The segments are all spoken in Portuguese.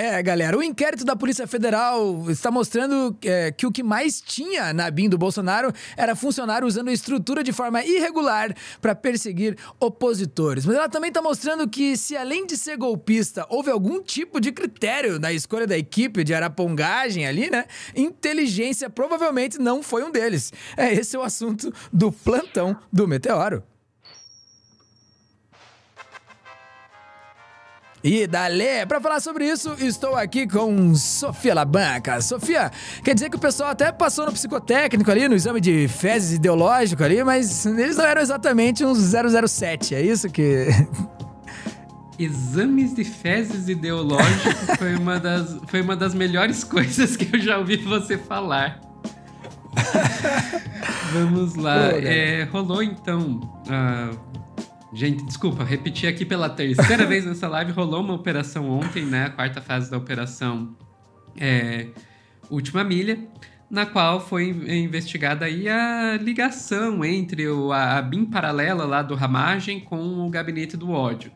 É, galera, o inquérito da Polícia Federal está mostrando é, que o que mais tinha na BIM do Bolsonaro era funcionário usando a estrutura de forma irregular para perseguir opositores. Mas ela também está mostrando que, se além de ser golpista, houve algum tipo de critério na escolha da equipe de arapongagem ali, né? Inteligência provavelmente não foi um deles. É esse é o assunto do plantão do Meteoro. E Dalé, para falar sobre isso, estou aqui com Sofia Labanca. Sofia, quer dizer que o pessoal até passou no psicotécnico ali, no exame de fezes ideológico ali, mas eles não eram exatamente uns 007, é isso que. Exames de fezes ideológico foi, uma das, foi uma das melhores coisas que eu já ouvi você falar. Vamos lá. Né? É, rolou então. Uh Gente, desculpa, repetir aqui pela terceira vez nessa live. Rolou uma operação ontem, né? A quarta fase da operação é, Última Milha, na qual foi investigada aí a ligação entre o, a, a BIM paralela lá do Ramagem com o Gabinete do Ódio.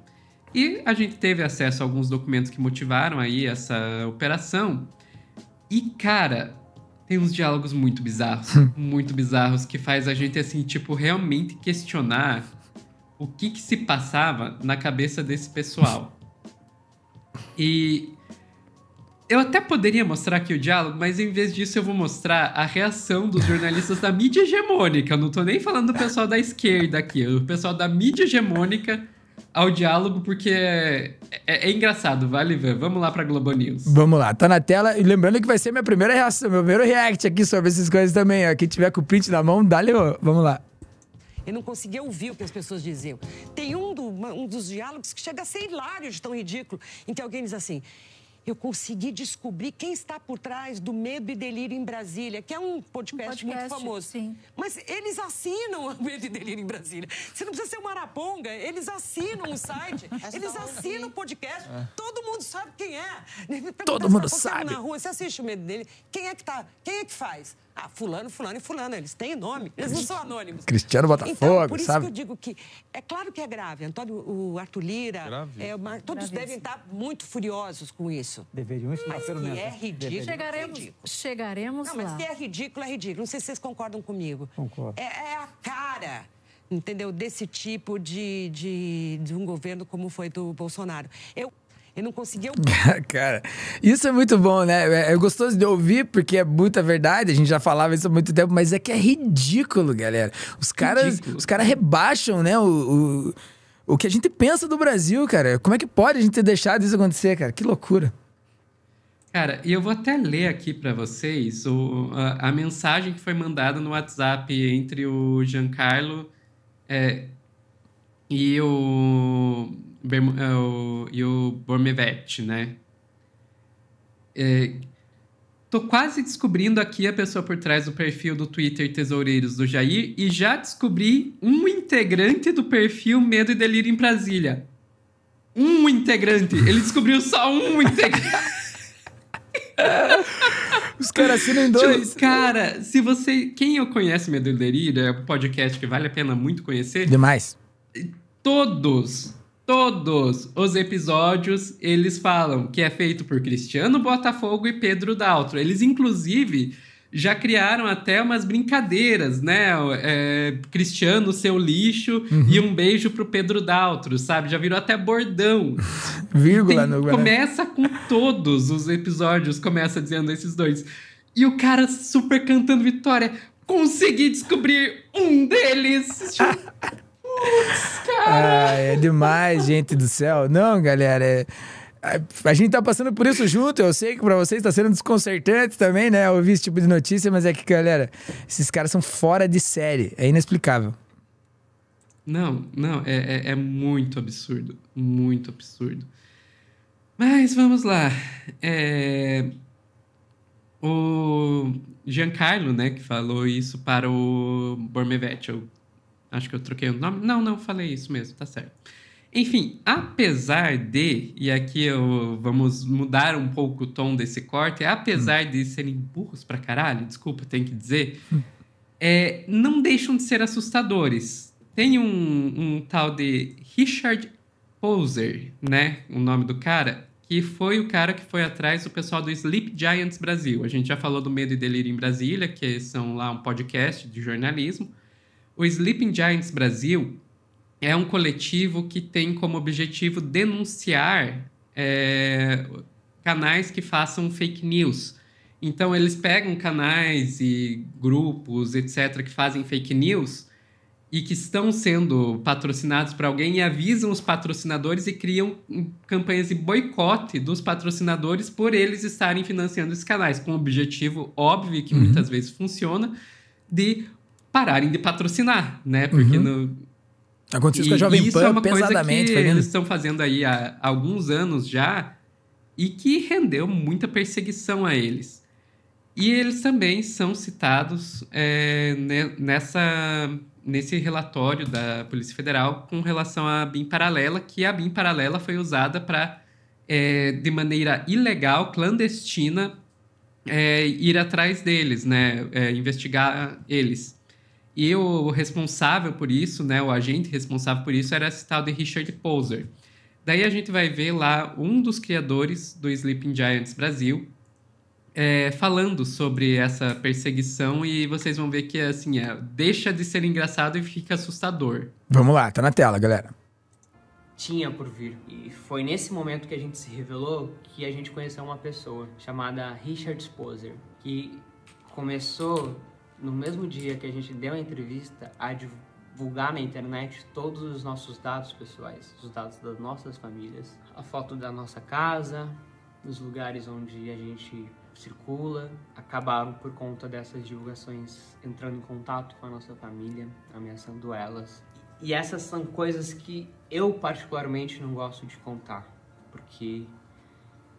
E a gente teve acesso a alguns documentos que motivaram aí essa operação. E, cara, tem uns diálogos muito bizarros, muito bizarros, que faz a gente, assim, tipo, realmente questionar o que, que se passava na cabeça desse pessoal. E eu até poderia mostrar aqui o diálogo, mas em vez disso eu vou mostrar a reação dos jornalistas da mídia hegemônica. Eu não tô nem falando do pessoal da esquerda aqui, o pessoal da mídia hegemônica ao diálogo, porque é, é, é engraçado, vale ver. Vamos lá pra Globo News. Vamos lá, tá na tela. E lembrando que vai ser minha primeira reação, meu primeiro react aqui sobre essas coisas também. Ó. Quem tiver com o print na mão, dá-lhe, vamos lá. Ele não conseguia ouvir o que as pessoas diziam. Tem um, do, um dos diálogos que chega a ser hilário de tão ridículo, em que alguém diz assim. Eu consegui descobrir quem está por trás do Medo e Delírio em Brasília, que é um podcast, um podcast muito famoso. Sim. Mas eles assinam o Medo e Delírio em Brasília. Você não precisa ser uma maraponga, eles assinam o site, eles tá assinam o podcast, é. todo mundo sabe quem é. Todo mundo tá sabe. Na rua, você assiste o Medo Delírio, quem é que tá, quem é que faz? Ah, fulano, fulano e fulano, eles têm nome, eles não são anônimos. Cristiano Botafogo, então, por isso sabe? que eu digo que, é claro que é grave, Antônio, o Arthur Lira, grave. é uma, todos Gravíssimo. devem estar muito furiosos com isso. Deveriam estar, mas pelo menos. é né? ridículo, é chegaremos, é ridículo. Chegaremos não, mas lá. mas que é ridículo, é ridículo. Não sei se vocês concordam comigo. Concordo. É, é a cara entendeu desse tipo de, de, de um governo como foi do Bolsonaro. Eu ele não conseguiu. Cara, isso é muito bom, né? É, é gostoso de ouvir, porque é muita verdade. A gente já falava isso há muito tempo, mas é que é ridículo, galera. Os caras, os caras rebaixam, né? O, o, o que a gente pensa do Brasil, cara. Como é que pode a gente ter deixado isso acontecer, cara? Que loucura. Cara, e eu vou até ler aqui para vocês o, a, a, mensagem que foi mandada no WhatsApp entre o Giancarlo é, e o é, e o Bormevete, né? É, tô quase descobrindo aqui a pessoa por trás do perfil do Twitter Tesoureiros do Jair e já descobri um integrante do perfil Medo e Delírio em Brasília. Um integrante! Ele descobriu só um integrante! Os caras assinam tipo, dois. Tipo, cara, se você. Quem eu conheço Medo e Delírio, é um podcast que vale a pena muito conhecer. Demais. Todos Todos os episódios eles falam que é feito por Cristiano Botafogo e Pedro Daltro. Eles, inclusive, já criaram até umas brincadeiras, né? É, Cristiano, seu lixo uhum. e um beijo pro Pedro Daltro, sabe? Já virou até bordão. Vírgula Tem, no Começa com todos os episódios, começa dizendo esses dois. E o cara super cantando vitória. Consegui descobrir um deles! cara. Ah, é demais, gente do céu. Não, galera, é... A gente tá passando por isso junto, eu sei que para vocês tá sendo desconcertante também, né? Ouvir esse tipo de notícia, mas é que, galera, esses caras são fora de série, é inexplicável. Não, não, é, é, é muito absurdo, muito absurdo. Mas vamos lá. É... O Giancarlo, né, que falou isso para o Bormevettel Acho que eu troquei o nome. Não, não, falei isso mesmo, tá certo. Enfim, apesar de, e aqui eu, vamos mudar um pouco o tom desse corte, é apesar hum. de serem burros pra caralho, desculpa, tenho que dizer, hum. é, não deixam de ser assustadores. Tem um, um tal de Richard Poser, né? O nome do cara, que foi o cara que foi atrás do pessoal do Sleep Giants Brasil. A gente já falou do Medo e Delírio em Brasília, que são lá um podcast de jornalismo. O Sleeping Giants Brasil é um coletivo que tem como objetivo denunciar é, canais que façam fake news. Então, eles pegam canais e grupos, etc., que fazem fake news e que estão sendo patrocinados por alguém e avisam os patrocinadores e criam hum, campanhas de boicote dos patrocinadores por eles estarem financiando esses canais, com o objetivo óbvio, que uhum. muitas vezes funciona, de pararem de patrocinar, né? Porque uhum. no... Aconteceu com a Jovem Pan, é uma pesadamente. Coisa que eles estão fazendo aí há, alguns anos já e que rendeu muita perseguição a eles. E eles também são citados é, né, nessa, nesse relatório da Polícia Federal com relação à BIM paralela, que a BIM paralela foi usada para, é, de maneira ilegal, clandestina, é, ir atrás deles, né? É, investigar eles. E o responsável por isso, né, o agente responsável por isso, era esse tal de Richard Poser. Daí a gente vai ver lá um dos criadores do Sleeping Giants Brasil é, falando sobre essa perseguição e vocês vão ver que assim é, deixa de ser engraçado e fica assustador. Vamos lá, tá na tela, galera. Tinha por vir. E foi nesse momento que a gente se revelou que a gente conheceu uma pessoa chamada Richard Sposer, que começou no mesmo dia que a gente deu a entrevista, a divulgar na internet todos os nossos dados pessoais, os dados das nossas famílias, a foto da nossa casa, nos lugares onde a gente circula, acabaram por conta dessas divulgações entrando em contato com a nossa família, ameaçando elas. E essas são coisas que eu particularmente não gosto de contar, porque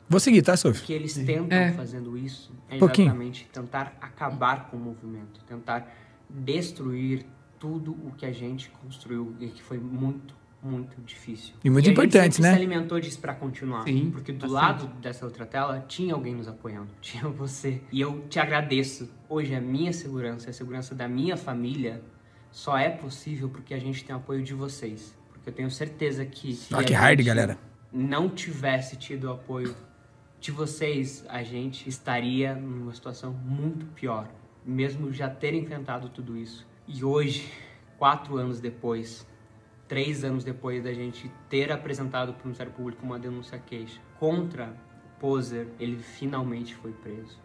Vou seguir, tá, Sophie? Que eles tentam é. fazendo isso é exatamente Pouquinho. tentar acabar com o movimento, tentar destruir tudo o que a gente construiu e que foi muito, muito difícil. E muito e importante, né? se alimentou disso para continuar. Sim, porque do lado dessa outra tela tinha alguém nos apoiando, tinha você. E eu te agradeço. Hoje a minha segurança, a segurança da minha família, só é possível porque a gente tem o apoio de vocês. Porque eu tenho certeza que. Rock hard, galera. Não tivesse tido o apoio de vocês, a gente estaria numa situação muito pior, mesmo já ter enfrentado tudo isso. E hoje, quatro anos depois, três anos depois da gente ter apresentado para o Ministério Público uma denúncia queixa contra Poser, ele finalmente foi preso.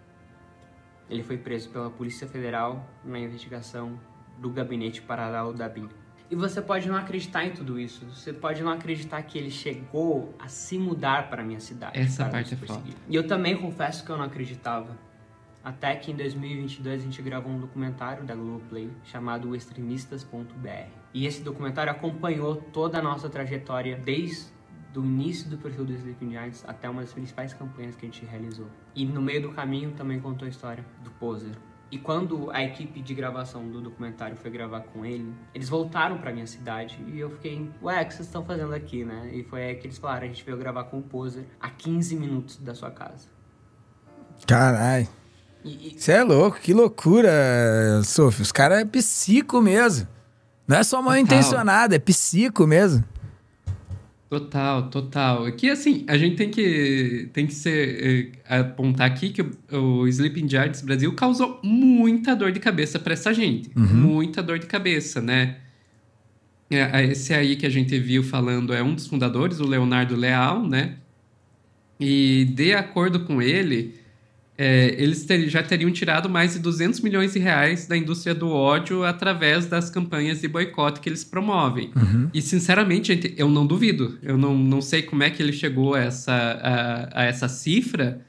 Ele foi preso pela Polícia Federal na investigação do gabinete paralelo da Bíblia. E você pode não acreditar em tudo isso. Você pode não acreditar que ele chegou a se mudar para minha cidade. Essa parte é foda. E eu também confesso que eu não acreditava. Até que em 2022 a gente gravou um documentário da Globoplay chamado extremistas.br. E esse documentário acompanhou toda a nossa trajetória desde do início do perfil do Sleeping Giants até uma das principais campanhas que a gente realizou. E no meio do caminho também contou a história do poser, e quando a equipe de gravação do documentário foi gravar com ele, eles voltaram para minha cidade e eu fiquei, ué, o que vocês estão fazendo aqui, né? E foi aí que eles falaram, a gente veio gravar com o Poser a 15 minutos da sua casa. Caralho. Você é louco, que loucura, Sophie. Os caras é psico mesmo. Não é só mal intencionado, é psico mesmo. Total, total. Aqui, é assim, a gente tem que, tem que ser, eh, apontar aqui que o, o Sleeping Giants Brasil causou muita dor de cabeça para essa gente. Uhum. Muita dor de cabeça, né? É, é, esse aí que a gente viu falando é um dos fundadores, o Leonardo Leal, né? E de acordo com ele, é, eles ter, já teriam tirado mais de 200 milhões de reais da indústria do ódio através das campanhas de boicote que eles promovem. Uhum. E, sinceramente, gente, eu não duvido. Eu não, não sei como é que ele chegou a essa, a, a essa cifra,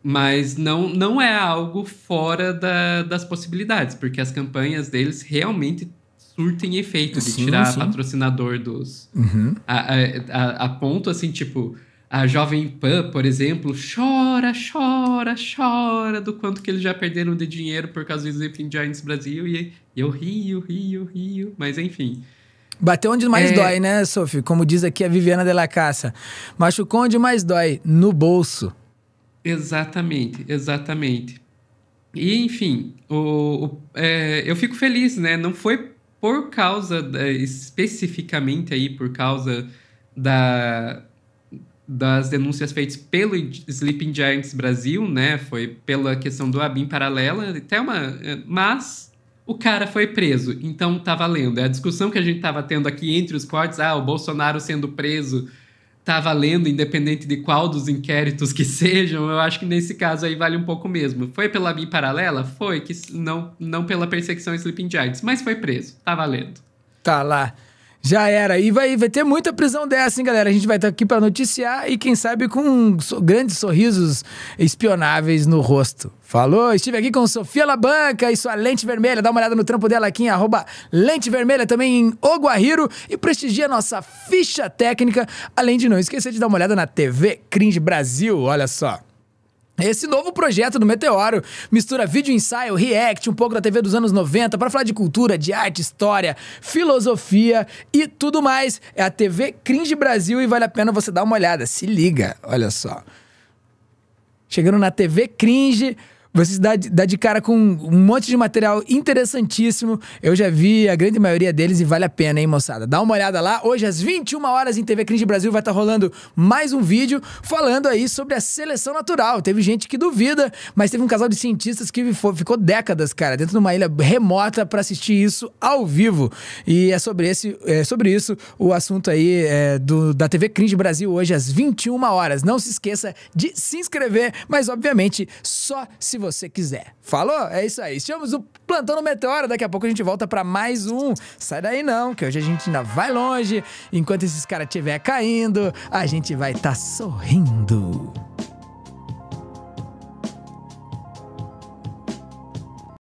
mas não, não é algo fora da, das possibilidades, porque as campanhas deles realmente surtem efeito de sim, tirar sim. patrocinador dos... Uhum. A, a, a ponto, assim, tipo a Jovem Pan, por exemplo, chora, chora, chora do quanto que eles já perderam de dinheiro por causa do Sleeping Giants Brasil. E eu rio, rio, rio. Mas enfim. Bateu onde mais é... dói, né, Sophie? Como diz aqui a Viviana Della Caça. Machucou onde mais dói, no bolso. Exatamente, exatamente. E, enfim, o, o é, eu fico feliz, né? Não foi por causa, da, é, especificamente aí, por causa da das denúncias feitas pelo Sleeping Giants Brasil, né? Foi pela questão do Abin paralela, até uma, é, mas o cara foi preso, então tá valendo. É a discussão que a gente tava tendo aqui entre os cortes, ah, o Bolsonaro sendo preso tá valendo, independente de qual dos inquéritos que sejam, eu acho que nesse caso aí vale um pouco mesmo. Foi pela Abin paralela? Foi, que não, não pela perseguição Sleeping Giants, mas foi preso, tá valendo. Tá lá. Já era. E vai, vai ter muita prisão dessa, hein, galera? A gente vai estar tá aqui para noticiar e, quem sabe, com so grandes sorrisos espionáveis no rosto. Falou? Estive aqui com Sofia Labanca e sua Lente Vermelha. Dá uma olhada no trampo dela aqui em arroba Lente Vermelha, também em Oguariro. E prestigia nossa ficha técnica, além de não esquecer de dar uma olhada na TV Cringe Brasil. Olha só. Esse novo projeto do Meteoro mistura vídeo ensaio, react, um pouco da TV dos anos 90 para falar de cultura, de arte, história, filosofia e tudo mais. É a TV Cringe Brasil e vale a pena você dar uma olhada. Se liga, olha só. Chegando na TV Cringe vocês dá, dá de cara com um monte de material interessantíssimo. Eu já vi a grande maioria deles e vale a pena, hein, moçada? Dá uma olhada lá. Hoje, às 21 horas, em TV Cringe Brasil, vai estar tá rolando mais um vídeo falando aí sobre a seleção natural. Teve gente que duvida, mas teve um casal de cientistas que ficou décadas, cara, dentro de uma ilha remota para assistir isso ao vivo. E é sobre, esse, é sobre isso o assunto aí é, do, da TV Cringe Brasil hoje, às 21 horas. Não se esqueça de se inscrever, mas obviamente só se você você quiser. Falou? É isso aí. Estamos o Plantão no Meteoro. Daqui a pouco a gente volta para mais um. Sai daí não, que hoje a gente ainda vai longe. Enquanto esses caras estiver caindo, a gente vai estar tá sorrindo.